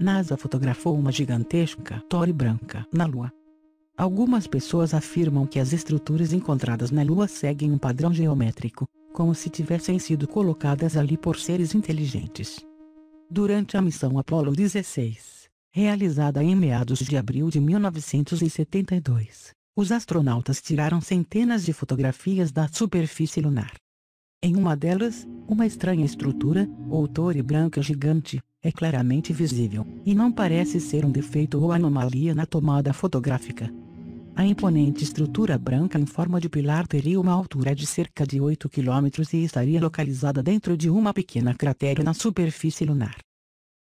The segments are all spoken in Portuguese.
NASA fotografou uma gigantesca torre branca na Lua. Algumas pessoas afirmam que as estruturas encontradas na Lua seguem um padrão geométrico, como se tivessem sido colocadas ali por seres inteligentes. Durante a missão Apollo 16, realizada em meados de abril de 1972, os astronautas tiraram centenas de fotografias da superfície lunar. Em uma delas, uma estranha estrutura, ou torre branca gigante, é claramente visível, e não parece ser um defeito ou anomalia na tomada fotográfica. A imponente estrutura branca em forma de pilar teria uma altura de cerca de 8 km e estaria localizada dentro de uma pequena cratera na superfície lunar.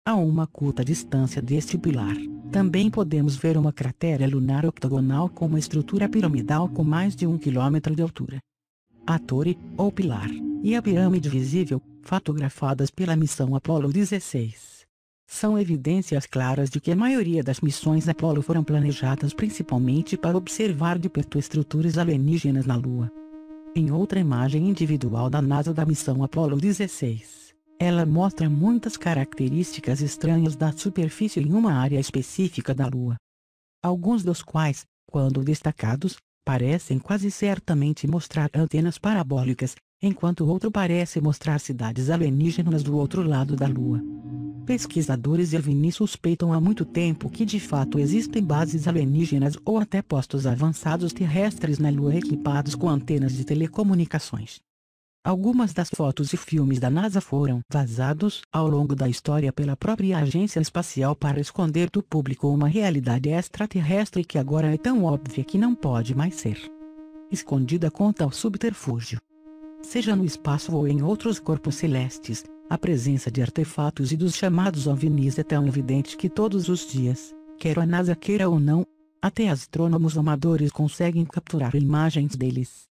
A uma curta distância deste pilar, também podemos ver uma cratera lunar octogonal com uma estrutura piramidal com mais de 1 km de altura. A torre, ou pilar, e a pirâmide visível, fotografadas pela missão Apollo 16. São evidências claras de que a maioria das missões Apollo foram planejadas principalmente para observar de perto estruturas alienígenas na Lua. Em outra imagem individual da NASA da missão Apollo 16, ela mostra muitas características estranhas da superfície em uma área específica da Lua. Alguns dos quais, quando destacados, parecem quase certamente mostrar antenas parabólicas, enquanto o outro parece mostrar cidades alienígenas do outro lado da Lua. Pesquisadores e Avini suspeitam há muito tempo que de fato existem bases alienígenas ou até postos avançados terrestres na Lua equipados com antenas de telecomunicações. Algumas das fotos e filmes da NASA foram vazados ao longo da história pela própria agência espacial para esconder do público uma realidade extraterrestre que agora é tão óbvia que não pode mais ser escondida contra o subterfúgio. Seja no espaço ou em outros corpos celestes, a presença de artefatos e dos chamados ovnis é tão evidente que todos os dias, quer a NASA queira ou não, até astrônomos amadores conseguem capturar imagens deles.